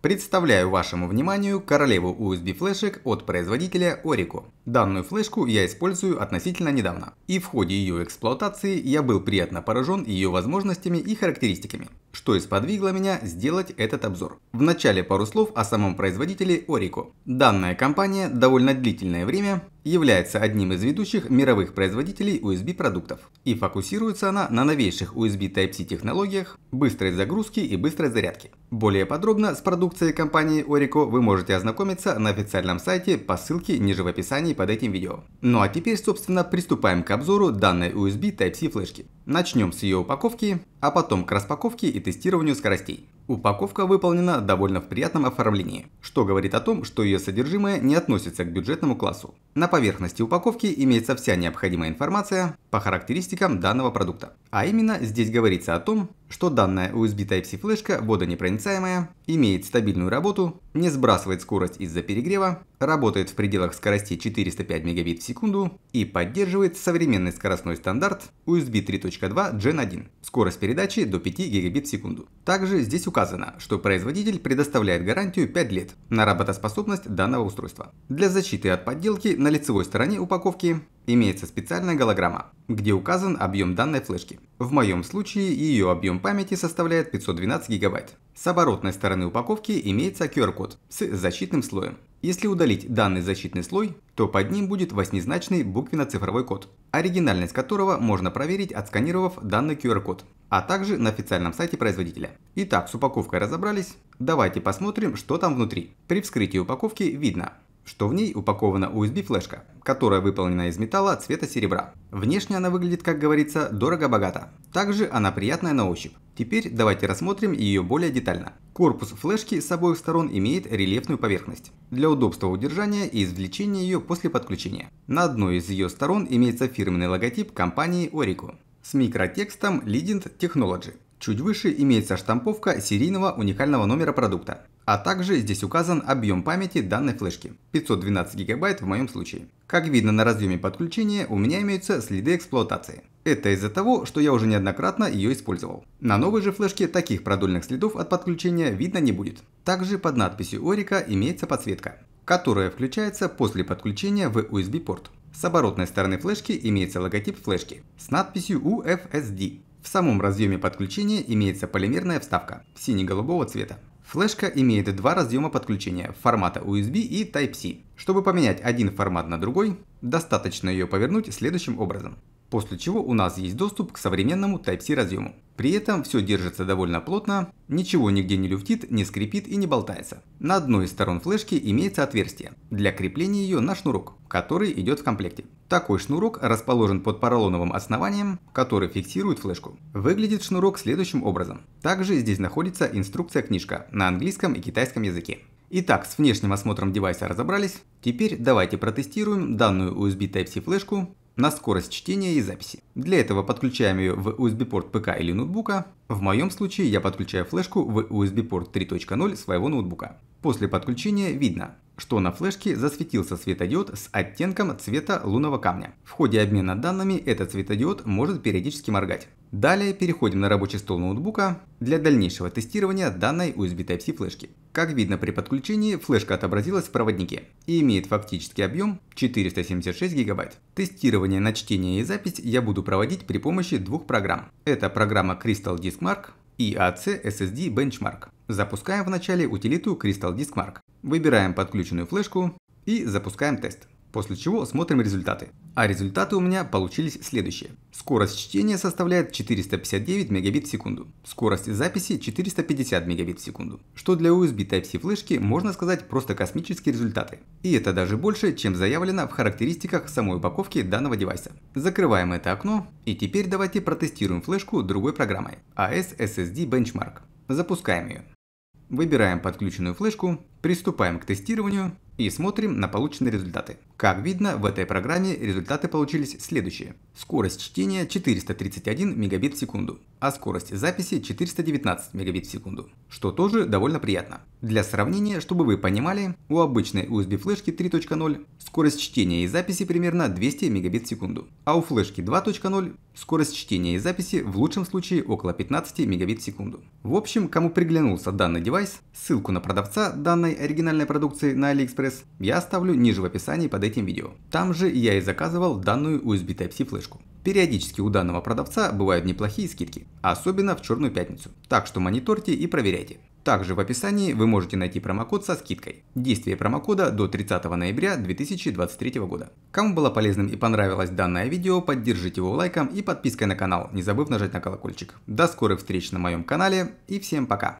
Представляю вашему вниманию королеву USB флешек от производителя Orico. Данную флешку я использую относительно недавно, и в ходе ее эксплуатации я был приятно поражен ее возможностями и характеристиками, что и сподвигло меня сделать этот обзор. В начале пару слов о самом производителе Orico. Данная компания довольно длительное время является одним из ведущих мировых производителей USB продуктов. И фокусируется она на новейших USB Type-C технологиях, быстрой загрузки и быстрой зарядки. Более подробно с продукцией компании Orico вы можете ознакомиться на официальном сайте по ссылке ниже в описании под этим видео. Ну а теперь, собственно, приступаем к обзору данной USB Type-C флешки. Начнем с ее упаковки, а потом к распаковке и тестированию скоростей. Упаковка выполнена довольно в приятном оформлении, что говорит о том, что ее содержимое не относится к бюджетному классу. На поверхности упаковки имеется вся необходимая информация по характеристикам данного продукта. А именно здесь говорится о том, что данная USB Type-C флешка водонепроницаемая, имеет стабильную работу, не сбрасывает скорость из-за перегрева, работает в пределах скорости 405 Мбит в секунду и поддерживает современный скоростной стандарт USB 3.2 Gen 1, скорость передачи до 5 Гбит в секунду. Также здесь указано, что производитель предоставляет гарантию 5 лет на работоспособность данного устройства. Для защиты от подделки на лицевой стороне упаковки имеется специальная голограмма, где указан объем данной флешки. В моем случае ее объем памяти составляет 512 гигабайт. С оборотной стороны упаковки имеется QR-код с защитным слоем. Если удалить данный защитный слой, то под ним будет восьмизначный буквенно-цифровой код, оригинальность которого можно проверить, отсканировав данный QR-код, а также на официальном сайте производителя. Итак, с упаковкой разобрались, давайте посмотрим, что там внутри. При вскрытии упаковки видно, что в ней упакована USB-флешка, которая выполнена из металла цвета серебра. Внешне она выглядит, как говорится, дорого-богато. Также она приятная на ощупь. Теперь давайте рассмотрим ее более детально. Корпус флешки с обоих сторон имеет рельефную поверхность для удобства удержания и извлечения ее после подключения. На одной из ее сторон имеется фирменный логотип компании Orico с микротекстом Leading Technology. Чуть выше имеется штамповка серийного уникального номера продукта, а также здесь указан объем памяти данной флешки – 512 ГБ в моем случае. Как видно на разъеме подключения у меня имеются следы эксплуатации. Это из-за того, что я уже неоднократно ее использовал. На новой же флешке таких продольных следов от подключения видно не будет. Также под надписью Орика имеется подсветка, которая включается после подключения в USB-порт. С оборотной стороны флешки имеется логотип флешки с надписью UFSD в самом разъеме подключения имеется полимерная вставка сине-голубого цвета. Флешка имеет два разъема подключения формата USB и Type-C. Чтобы поменять один формат на другой, достаточно ее повернуть следующим образом после чего у нас есть доступ к современному Type-C разъему. При этом все держится довольно плотно, ничего нигде не люфтит, не скрипит и не болтается. На одной из сторон флешки имеется отверстие для крепления ее на шнурок, который идет в комплекте. Такой шнурок расположен под поролоновым основанием, который фиксирует флешку. Выглядит шнурок следующим образом. Также здесь находится инструкция-книжка на английском и китайском языке. Итак, с внешним осмотром девайса разобрались. Теперь давайте протестируем данную USB Type-C флешку на скорость чтения и записи. Для этого подключаем ее в USB-порт ПК или ноутбука. В моем случае я подключаю флешку в USB-порт 3.0 своего ноутбука. После подключения видно, что на флешке засветился светодиод с оттенком цвета лунного камня. В ходе обмена данными этот светодиод может периодически моргать. Далее переходим на рабочий стол ноутбука для дальнейшего тестирования данной USB Type-C флешки. Как видно при подключении, флешка отобразилась в проводнике и имеет фактический объем 476 ГБ. Тестирование на чтение и запись я буду проводить при помощи двух программ. Это программа Crystal Disk Mark и AC а SSD Benchmark. Запускаем вначале утилиту Crystal Disk Mark. Выбираем подключенную флешку и запускаем тест после чего смотрим результаты. А результаты у меня получились следующие. Скорость чтения составляет 459 мегабит в секунду. Скорость записи 450 мегабит в секунду. Что для USB Type-C флешки можно сказать просто космические результаты. И это даже больше, чем заявлено в характеристиках самой упаковки данного девайса. Закрываем это окно и теперь давайте протестируем флешку другой программой AS SSD Benchmark. Запускаем ее. Выбираем подключенную флешку, приступаем к тестированию и смотрим на полученные результаты. Как видно, в этой программе результаты получились следующие. Скорость чтения 431 мегабит в секунду, а скорость записи 419 мегабит в секунду, что тоже довольно приятно. Для сравнения, чтобы вы понимали, у обычной USB флешки 3.0 скорость чтения и записи примерно 200 мегабит в секунду, а у флешки 2.0 скорость чтения и записи в лучшем случае около 15 мегабит в секунду. В общем, кому приглянулся данный девайс, ссылку на продавца данной оригинальной продукции на AliExpress я оставлю ниже в описании под этим видео. Там же я и заказывал данную USB Type-C флешку. Периодически у данного продавца бывают неплохие скидки, особенно в черную пятницу, так что мониторьте и проверяйте. Также в описании вы можете найти промокод со скидкой. Действие промокода до 30 ноября 2023 года. Кому было полезным и понравилось данное видео, поддержите его лайком и подпиской на канал, не забыв нажать на колокольчик. До скорых встреч на моем канале и всем пока!